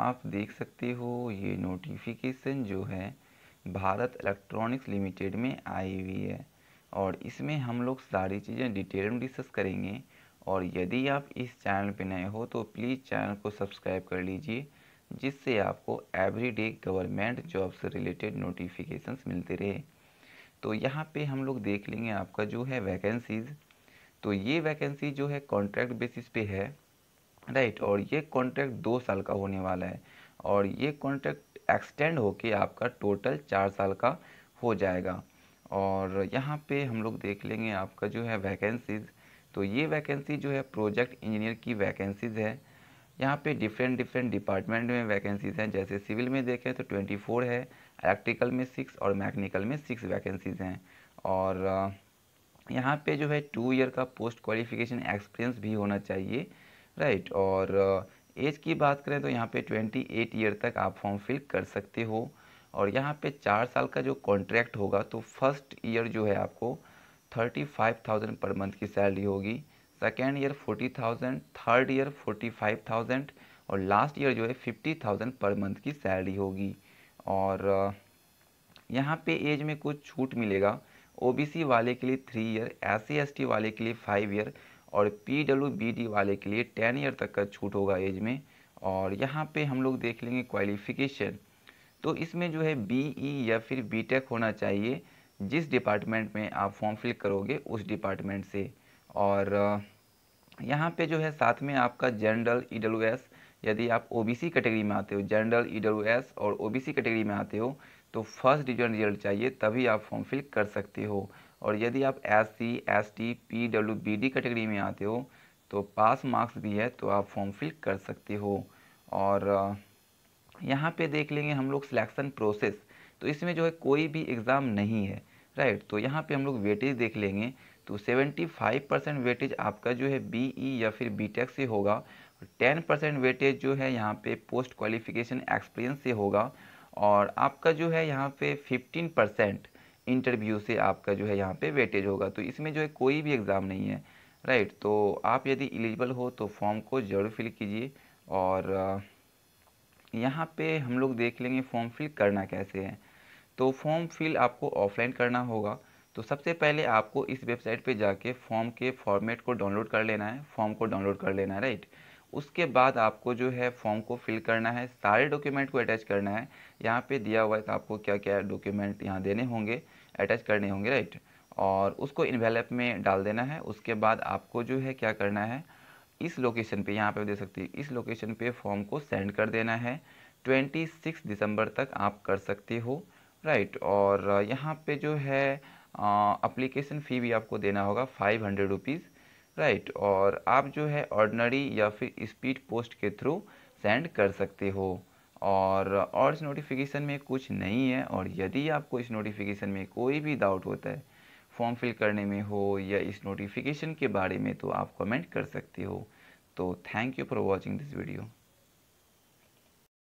आप देख सकते हो ये नोटिफिकेशन जो है भारत इलेक्ट्रॉनिक्स लिमिटेड में आई हुई है और इसमें हम लोग सारी चीज़ें डिटेल में डिस्कस करेंगे और यदि आप इस चैनल पर नए हो तो प्लीज़ चैनल को सब्सक्राइब कर लीजिए जिससे आपको एवरीडे गवर्नमेंट जॉब से रिलेटेड नोटिफिकेशंस मिलते रहे तो यहाँ पे हम लोग देख लेंगे आपका जो है वैकेंसीज़ तो ये वैकेंसी जो है कॉन्ट्रैक्ट बेसिस पे है राइट और ये कॉन्ट्रैक्ट दो साल का होने वाला है और ये कॉन्ट्रैक्ट एक्सटेंड होके आपका टोटल चार साल का हो जाएगा और यहाँ पे हम लोग देख लेंगे आपका जो है वैकेंसीज़ तो ये वैकेंसी जो है प्रोजेक्ट इंजीनियर की वैकेंसीज़ है यहाँ पे डिफरेंट डिफरेंट डिपार्टमेंट में वैकेंसीज़ हैं जैसे सिविल में देखें तो फ़ोर है इलेक्ट्रिकल में सिक्स और मैकेनिकल में सिक्स वैकेंसीज़ हैं और यहाँ पे जो है टू ईयर का पोस्ट क्वालिफिकेशन एक्सपीरियंस भी होना चाहिए राइट और एज uh, की बात करें तो यहाँ पे 28 ईयर तक आप फॉर्म फिल कर सकते हो और यहाँ पे चार साल का जो कॉन्ट्रैक्ट होगा तो फर्स्ट ईयर जो है आपको thirty five thousand per month की सैलरी होगी second year forty thousand third year forty five thousand और लास्ट ईयर जो है फिफ्टी थाउजेंड पर मंथ की सैलरी होगी और uh, यहाँ पे एज में कुछ छूट मिलेगा ओबीसी वाले के लिए थ्री ईयर एस सी वाले के लिए फाइव ईयर और पी डब्ल्यू बी डी वाले के लिए टेन ईयर तक का छूट होगा एज में और यहाँ पे हम लोग देख लेंगे क्वालिफिकेशन तो इसमें जो है बी ई e या फिर बी टेक होना चाहिए जिस डिपार्टमेंट में आप फॉर्म फिल करोगे उस डिपार्टमेंट से और यहाँ पे जो है साथ में आपका जनरल ई डब्ल्यू एस यदि आप ओ बी सी कैटेगरी में आते हो जनरल ई डब्ल्यू एस और ओ बी सी कैटेगरी में आते हो तो फर्स्ट डिविजन रिजल्ट चाहिए तभी आप फॉर्म फिल कर सकते हो और यदि आप S C S T P W B D category में आते हो तो पास मार्क्स भी है तो आप फॉर्म फिल कर सकते हो और यहाँ पे देख लेंगे हम लोग सिलेक्शन प्रोसेस तो इसमें जो है कोई भी एग्ज़ाम नहीं है राइट तो यहाँ पे हम लोग वेटेज देख लेंगे तो 75 परसेंट वेटेज आपका जो है बीई e या फिर बीटेक से होगा टेन 10 परसेंट वेटेज जो है यहाँ पे पोस्ट क्वालिफिकेशन एक्सपीरियंस से होगा और आपका जो है यहाँ पे 15 परसेंट इंटरव्यू से आपका जो है यहाँ पे वेटेज होगा तो इसमें जो है कोई भी एग्ज़ाम नहीं है राइट तो आप यदि एलिजिबल हो तो फॉर्म को जरूर फिल कीजिए और यहाँ पे हम लोग देख लेंगे फॉर्म फिल करना कैसे है तो फॉर्म फिल आपको ऑफलाइन करना होगा तो सबसे पहले आपको इस वेबसाइट पे जाके फॉर्म के फॉर्मेट को डाउनलोड कर लेना है फॉर्म को डाउनलोड कर लेना है राइट उसके बाद आपको जो है फॉर्म को फिल करना है सारे डॉक्यूमेंट को अटैच करना है यहाँ पे दिया हुआ है तो आपको क्या क्या डॉक्यूमेंट यहाँ देने होंगे अटैच करने होंगे राइट और उसको इन्वेलप में डाल देना है उसके बाद आपको जो है क्या करना है इस लोकेशन पे यहाँ पे दे सकती है इस लोकेशन पे फॉर्म को सेंड कर देना है सिक्स दिसंबर तक आप कर सकते हो राइट और यहाँ पे जो है अप्लीकेशन फ़ी भी आपको देना होगा फाइव हंड्रेड रुपीज़ राइट और आप जो है ऑर्डनरी या फिर स्पीड पोस्ट के थ्रू सेंड कर सकते हो और और इस नोटिफिकेशन में कुछ नहीं है और यदि आपको इस नोटिफिकेशन में कोई भी डाउट होता है फॉर्म फिल करने में हो या इस नोटिफिकेशन के बारे में तो आप कमेंट कर सकते हो तो thank you for watching this video